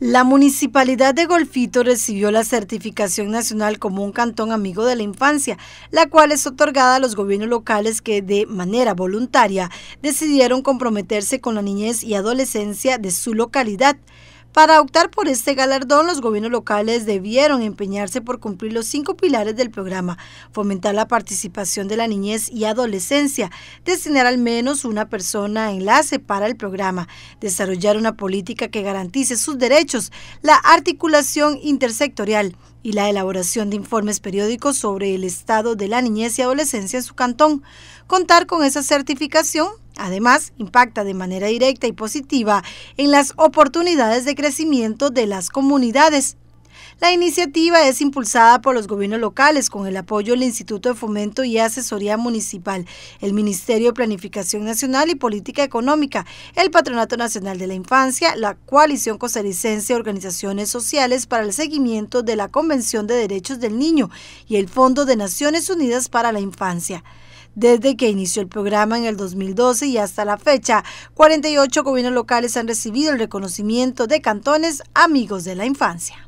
La municipalidad de Golfito recibió la certificación nacional como un cantón amigo de la infancia, la cual es otorgada a los gobiernos locales que de manera voluntaria decidieron comprometerse con la niñez y adolescencia de su localidad. Para optar por este galardón, los gobiernos locales debieron empeñarse por cumplir los cinco pilares del programa, fomentar la participación de la niñez y adolescencia, destinar al menos una persona enlace para el programa, desarrollar una política que garantice sus derechos, la articulación intersectorial y la elaboración de informes periódicos sobre el estado de la niñez y adolescencia en su cantón, contar con esa certificación Además, impacta de manera directa y positiva en las oportunidades de crecimiento de las comunidades. La iniciativa es impulsada por los gobiernos locales con el apoyo del Instituto de Fomento y Asesoría Municipal, el Ministerio de Planificación Nacional y Política Económica, el Patronato Nacional de la Infancia, la Coalición Costarricense de Organizaciones Sociales para el Seguimiento de la Convención de Derechos del Niño y el Fondo de Naciones Unidas para la Infancia desde que inició el programa en el 2012 y hasta la fecha. 48 gobiernos locales han recibido el reconocimiento de cantones amigos de la infancia.